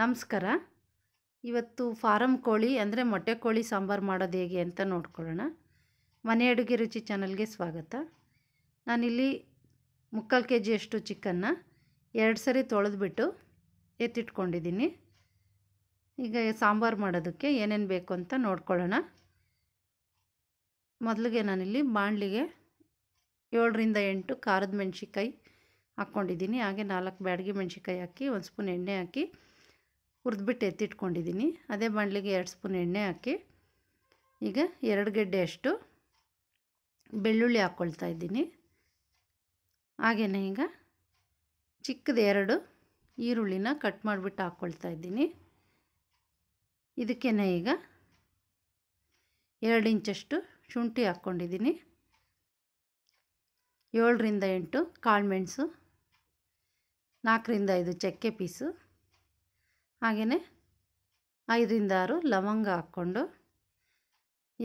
ನಮಸ್ಕಾರ ಇವತ್ತು ಫಾರಮ್ ಕೋಳಿ ಅಂದರೆ ಮೊಟ್ಟೆ ಕೋಳಿ ಸಾಂಬಾರು ಮಾಡೋದು ಹೇಗೆ ಅಂತ ನೋಡ್ಕೊಳ್ಳೋಣ ಮನೆ ಅಡುಗೆ ರುಚಿ ಚಾನಲ್ಗೆ ಸ್ವಾಗತ ನಾನಿಲ್ಲಿ ಮುಕ್ಕಾಲು ಕೆ ಜಿಯಷ್ಟು ಚಿಕನ್ನ ಎರಡು ಸರಿ ತೊಳೆದ್ಬಿಟ್ಟು ಎತ್ತಿಟ್ಕೊಂಡಿದ್ದೀನಿ ಈಗ ಸಾಂಬಾರು ಮಾಡೋದಕ್ಕೆ ಏನೇನು ಬೇಕು ಅಂತ ನೋಡ್ಕೊಳ್ಳೋಣ ಮೊದಲಿಗೆ ನಾನಿಲ್ಲಿ ಬಾಣಲಿಗೆ ಏಳರಿಂದ ಎಂಟು ಖಾರದ ಮೆಣಸಿಕಾಯಿ ಹಾಕ್ಕೊಂಡಿದ್ದೀನಿ ಹಾಗೆ ನಾಲ್ಕು ಬ್ಯಾಡಗಿ ಮೆಣಸಿಕಾಯಿ ಹಾಕಿ ಒಂದು ಸ್ಪೂನ್ ಎಣ್ಣೆ ಹಾಕಿ ಹುರಿದ್ಬಿಟ್ಟು ಎತ್ತಿಟ್ಕೊಂಡಿದ್ದೀನಿ ಅದೇ ಬಾಣಲಿಗೆ ಎರಡು ಸ್ಪೂನ್ ಎಣ್ಣೆ ಹಾಕಿ ಈಗ ಎರಡು ಗೆಡ್ಡೆಯಷ್ಟು ಬೆಳ್ಳುಳ್ಳಿ ಹಾಕ್ಕೊಳ್ತಾ ಇದ್ದೀನಿ ಹಾಗೆಯೇ ಈಗ ಚಿಕ್ಕದ ಎರಡು ಈರುಳ್ಳಿನ ಕಟ್ ಮಾಡಿಬಿಟ್ಟು ಹಾಕ್ಕೊಳ್ತಾ ಇದ್ದೀನಿ ಇದಕ್ಕೇ ಈಗ ಎರಡು ಇಂಚಷ್ಟು ಶುಂಠಿ ಹಾಕ್ಕೊಂಡಿದ್ದೀನಿ ಏಳರಿಂದ ಎಂಟು ಕಾಳುಮೆಣಸು ನಾಲ್ಕರಿಂದ ಐದು ಚಕ್ಕೆ ಪೀಸು ಹಾಗೆಯೇ ಐದರಿಂದ ಆರು ಲವಂಗ ಹಾಕ್ಕೊಂಡು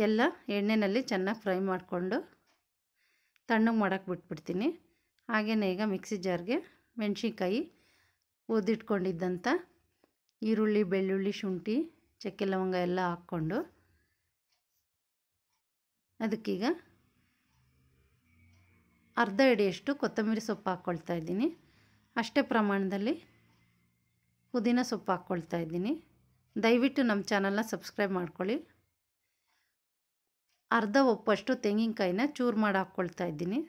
ಎಲ್ಲ ಎಣ್ಣೆಯಲ್ಲಿ ಚೆನ್ನಾಗಿ ಫ್ರೈ ಮಾಡಿಕೊಂಡು ತಣ್ಣಗೆ ಮಾಡೋಕ್ಕೆ ಬಿಟ್ಬಿಡ್ತೀನಿ ಹಾಗೆಯೇ ಈಗ ಮಿಕ್ಸಿ ಜಾರ್ಗೆ ಮೆಣಸಿನ್ಕಾಯಿ ಓದಿಟ್ಕೊಂಡಿದ್ದಂಥ ಈರುಳ್ಳಿ ಬೆಳ್ಳುಳ್ಳಿ ಶುಂಠಿ ಚಕ್ಕೆ ಲವಂಗ ಎಲ್ಲ ಹಾಕ್ಕೊಂಡು ಅದಕ್ಕೀಗ ಅರ್ಧ ಎಡೆಯಷ್ಟು ಕೊತ್ತಂಬರಿ ಸೊಪ್ಪು ಹಾಕ್ಕೊಳ್ತಾ ಇದ್ದೀನಿ ಅಷ್ಟೇ ಪ್ರಮಾಣದಲ್ಲಿ ಪುದೀನ ಸೊಪ್ಪು ಹಾಕ್ಕೊಳ್ತಾ ಇದ್ದೀನಿ ದಯವಿಟ್ಟು ನಮ್ಮ ಚಾನಲ್ನ ಸಬ್ಸ್ಕ್ರೈಬ್ ಮಾಡ್ಕೊಳ್ಳಿ ಅರ್ಧ ಒಪ್ಪಷ್ಟು ತೆಂಗಿನಕಾಯಿನ ಚೂರು ಮಾಡಿ ಹಾಕ್ಕೊಳ್ತಾ ಇದ್ದೀನಿ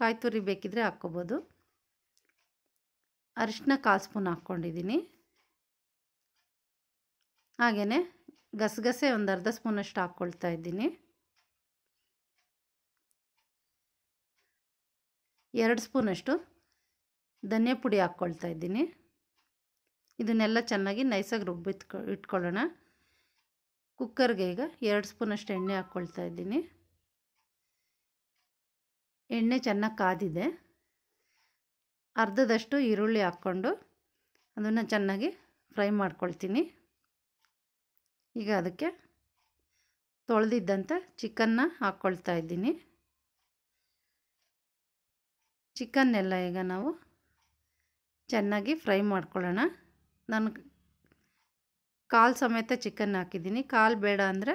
ಕಾಯಿ ತುರಿ ಬೇಕಿದ್ರೆ ಹಾಕ್ಕೊಬೋದು ಅರಿಶಿನ ಕಾಲು ಸ್ಪೂನ್ ಹಾಕ್ಕೊಂಡಿದ್ದೀನಿ ಹಾಗೆಯೇ ಗಸಗಸೆ ಒಂದು ಅರ್ಧ ಸ್ಪೂನಷ್ಟು ಹಾಕ್ಕೊಳ್ತಾ ಇದ್ದೀನಿ ಎರಡು ಸ್ಪೂನಷ್ಟು ಧನಿಯಾ ಪುಡಿ ಹಾಕ್ಕೊಳ್ತಾ ಇದ್ದೀನಿ ಇದನ್ನೆಲ್ಲ ಚೆನ್ನಾಗಿ ನೈಸಾಗಿ ರುಬ್ಬಿತ್ಕೊ ಇಟ್ಕೊಳ್ಳೋಣ ಕುಕ್ಕರ್ಗೆ ಈಗ ಎರಡು ಸ್ಪೂನಷ್ಟು ಎಣ್ಣೆ ಹಾಕ್ಕೊಳ್ತಾ ಇದ್ದೀನಿ ಎಣ್ಣೆ ಚೆನ್ನಾಗಿ ಕಾದಿದೆ ಅರ್ಧದಷ್ಟು ಈರುಳ್ಳಿ ಹಾಕ್ಕೊಂಡು ಅದನ್ನು ಚೆನ್ನಾಗಿ ಫ್ರೈ ಮಾಡ್ಕೊಳ್ತೀನಿ ಈಗ ಅದಕ್ಕೆ ತೊಳೆದಿದ್ದಂಥ ಚಿಕನ್ನ ಹಾಕ್ಕೊಳ್ತಾ ಇದ್ದೀನಿ ಚಿಕನ್ನೆಲ್ಲ ಈಗ ನಾವು ಚೆನ್ನಾಗಿ ಫ್ರೈ ಮಾಡ್ಕೊಳ್ಳೋಣ ನಾನು ಕಾಲು ಸಮೇತ ಚಿಕನ್ ಹಾಕಿದ್ದೀನಿ ಕಾಲು ಬೇಡ ಅಂದರೆ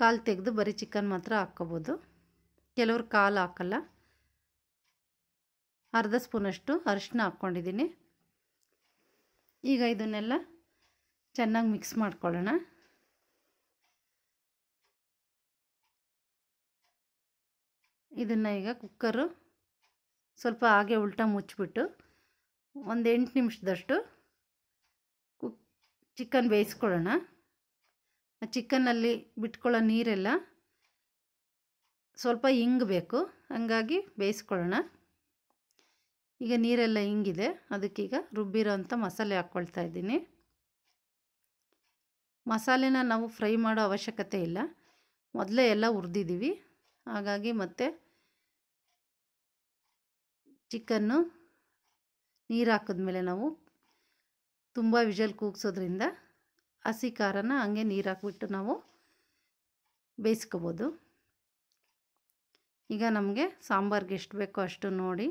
ಕಾಲು ತೆಗೆದು ಬರೀ ಚಿಕನ್ ಮಾತ್ರ ಹಾಕ್ಕೋಬೋದು ಕೆಲವರು ಕಾಲು ಹಾಕಲ್ಲ ಅರ್ಧ ಸ್ಪೂನಷ್ಟು ಅರಿಶಿನ ಹಾಕ್ಕೊಂಡಿದ್ದೀನಿ ಈಗ ಇದನ್ನೆಲ್ಲ ಚೆನ್ನಾಗಿ ಮಿಕ್ಸ್ ಮಾಡ್ಕೊಳ್ಳೋಣ ಇದನ್ನು ಈಗ ಕುಕ್ಕರು ಸ್ವಲ್ಪ ಹಾಗೆ ಉಲ್ಟ ಮುಚ್ಚಿಬಿಟ್ಟು ಒಂದು ಎಂಟು ನಿಮಿಷದಷ್ಟು ಚಿಕನ್ ಬೇಯಿಸ್ಕೊಳ್ಳೋಣ ಚಿಕನ್ನಲ್ಲಿ ಬಿಟ್ಕೊಳ್ಳೋ ನೀರೆಲ್ಲ ಸ್ವಲ್ಪ ಹಿಂಗಬೇಕು ಹಂಗಾಗಿ ಬೇಯಿಸ್ಕೊಳ್ಳೋಣ ಈಗ ನೀರೆಲ್ಲ ಹಿಂಗಿದೆ ಅದಕ್ಕೀಗ ರುಬ್ಬಿರೋ ಅಂಥ ಮಸಾಲೆ ಹಾಕ್ಕೊಳ್ತಾ ಇದ್ದೀನಿ ಮಸಾಲೆನ ನಾವು ಫ್ರೈ ಮಾಡೋ ಅವಶ್ಯಕತೆ ಇಲ್ಲ ಮೊದಲೇ ಎಲ್ಲ ಹುರಿದಿದ್ದೀವಿ ಹಾಗಾಗಿ ಮತ್ತೆ ಚಿಕನ್ನು ನೀರು ಹಾಕಿದ್ಮೇಲೆ ನಾವು ತುಂಬ ವಿಜಲ್ ಕೂಗ್ಸೋದ್ರಿಂದ ಹಸಿ ಖಾರನ ಹಂಗೆ ನೀರು ಹಾಕ್ಬಿಟ್ಟು ನಾವು ಬೇಯಿಸ್ಕೋಬೋದು ಈಗ ನಮಗೆ ಸಾಂಬಾರ್ಗೆ ಎಷ್ಟು ಬೇಕೋ ಅಷ್ಟು ನೋಡಿ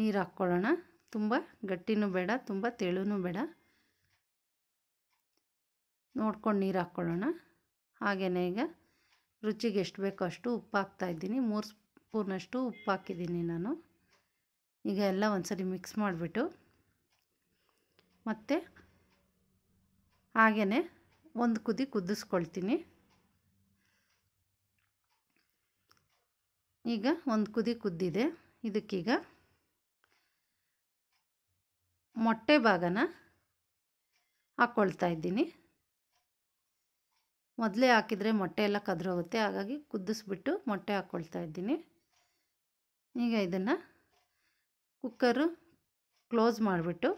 ನೀರು ಹಾಕ್ಕೊಳ್ಳೋಣ ತುಂಬ ಗಟ್ಟಿನೂ ಬೇಡ ತುಂಬ ತೆಳುನೂ ಬೇಡ ನೋಡ್ಕೊಂಡು ನೀರು ಹಾಕ್ಕೊಳ್ಳೋಣ ಹಾಗೆಯೇ ಈಗ ರುಚಿಗೆ ಎಷ್ಟು ಬೇಕೋ ಅಷ್ಟು ಉಪ್ಪು ಹಾಕ್ತಾಯಿದ್ದೀನಿ ಮೂರು ಸ್ಪೂನಷ್ಟು ಉಪ್ಪು ಹಾಕಿದ್ದೀನಿ ನಾನು ಈಗ ಎಲ್ಲ ಒಂದ್ಸರಿ ಮಿಕ್ಸ್ ಮಾಡಿಬಿಟ್ಟು ಮತ್ತು ಹಾಗೆಯೇ ಒಂದು ಕುದಿ ಕುದಿಸ್ಕೊಳ್ತೀನಿ ಈಗ ಒಂದು ಕುದಿ ಕುದ್ದಿದೆ ಇದಕ್ಕೀಗ ಮೊಟ್ಟೆ ಭಾಗನ ಹಾಕ್ಕೊಳ್ತಾ ಇದ್ದೀನಿ ಮೊದಲೇ ಹಾಕಿದರೆ ಮೊಟ್ಟೆ ಎಲ್ಲ ಕದ್ರೋಗುತ್ತೆ ಹಾಗಾಗಿ ಕುದಿಸ್ಬಿಟ್ಟು ಮೊಟ್ಟೆ ಹಾಕ್ಕೊಳ್ತಾ ಇದ್ದೀನಿ ಈಗ ಇದನ್ನು ಕುಕ್ಕರು ಕ್ಲೋಸ್ ಮಾಡಿಬಿಟ್ಟು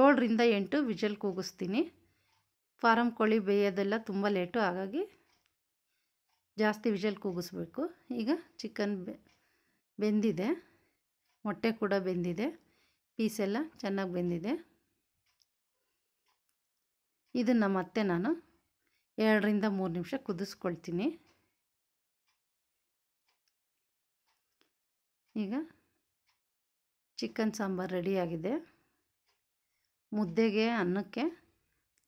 ಏಳರಿಂದ ಎಂಟು ವಿಜಲ್ ಕೂಗಿಸ್ತೀನಿ ಫಾರಮ್ ಕೋಳಿ ಬೇಯೋದೆಲ್ಲ ತುಂಬ ಲೇಟು ಹಾಗಾಗಿ ಜಾಸ್ತಿ ವಿಜಲ್ ಕೂಗಿಸ್ಬೇಕು ಈಗ ಚಿಕನ್ ಬೆಂದಿದೆ ಮೊಟ್ಟೆ ಕೂಡ ಬೆಂದಿದೆ ಪೀಸೆಲ್ಲ ಚೆನ್ನಾಗಿ ಬೆಂದಿದೆ ಇದನ್ನು ಮತ್ತೆ ನಾನು ಎರಡರಿಂದ ಮೂರು ನಿಮಿಷ ಕುದಿಸ್ಕೊಳ್ತೀನಿ ಈಗ ಚಿಕನ್ ಸಾಂಬಾರು ರೆಡಿಯಾಗಿದೆ ಮುದ್ದೆಗೆ ಅನ್ನಕ್ಕೆ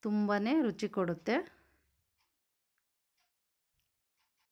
ತುಂಬಾ ರುಚಿ ಕೊಡುತ್ತೆ